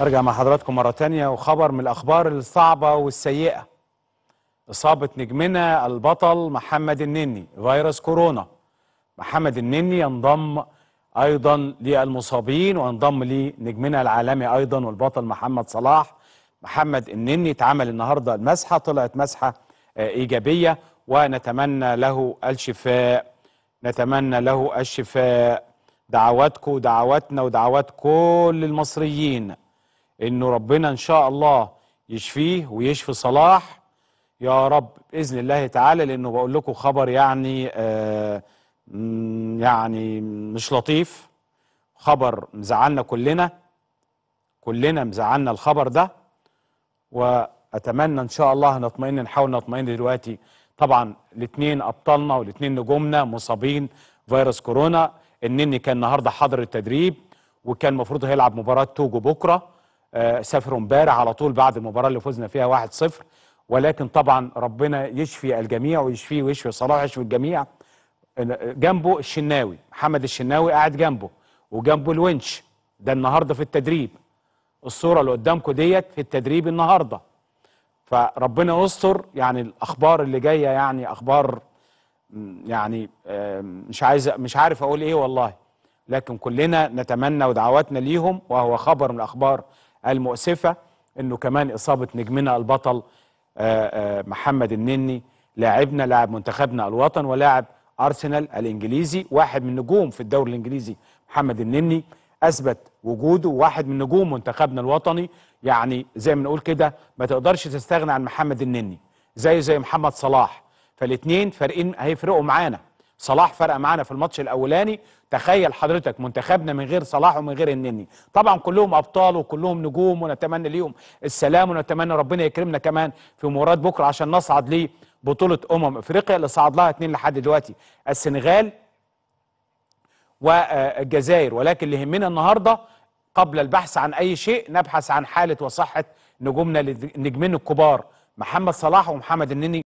ارجع مع حضراتكم مره تانية وخبر من الاخبار الصعبه والسيئه اصابه نجمنا البطل محمد النني فيروس كورونا محمد النني ينضم ايضا للمصابين وينضم لنجمنا العالمي ايضا والبطل محمد صلاح محمد النني اتعمل النهارده المسحه طلعت مسحه آه، ايجابيه ونتمنى له الشفاء نتمنى له الشفاء دعواتكم ودعواتنا ودعوات كل المصريين انه ربنا ان شاء الله يشفيه ويشفي صلاح يا رب باذن الله تعالى لانه بقول لكم خبر يعني آه يعني مش لطيف خبر مزعلنا كلنا كلنا مزعلنا الخبر ده واتمنى ان شاء الله نطمئن نحاول نطمئن دلوقتي طبعا الاثنين ابطالنا والاثنين نجومنا مصابين فيروس كورونا النني كان النهارده حاضر التدريب وكان المفروض هيلعب مباراه توجو بكره آه، سافروا امبارح على طول بعد المباراه اللي فزنا فيها 1-0 ولكن طبعا ربنا يشفي الجميع ويشفيه ويشفي صلاح ويشفي الجميع جنبه الشناوي محمد الشناوي قاعد جنبه وجنبه الونش ده النهارده في التدريب الصوره اللي قدامكم ديت في التدريب النهارده فربنا يستر يعني الاخبار اللي جايه يعني اخبار يعني آه، مش عايز مش عارف اقول ايه والله لكن كلنا نتمنى ودعواتنا ليهم وهو خبر من الاخبار المؤسفة أنه كمان إصابة نجمنا البطل آه، آه، محمد النني لاعبنا لاعب منتخبنا الوطن ولاعب أرسنال الإنجليزي واحد من نجوم في الدوري الإنجليزي محمد النني أثبت وجوده واحد من نجوم منتخبنا الوطني يعني زي ما نقول كده ما تقدرش تستغنى عن محمد النني زيه زي محمد صلاح فالاثنين فارقين هيفرقوا معانا صلاح فرق معانا في الماتش الاولاني تخيل حضرتك منتخبنا من غير صلاح ومن غير النني طبعا كلهم ابطال وكلهم نجوم ونتمنى ليهم السلام ونتمنى ربنا يكرمنا كمان في مباراه بكره عشان نصعد لبطوله امم افريقيا اللي صعد لها اثنين لحد دلوقتي السنغال والجزائر ولكن اللي يهمنا النهارده قبل البحث عن اي شيء نبحث عن حاله وصحه نجومنا نجمين الكبار محمد صلاح ومحمد النني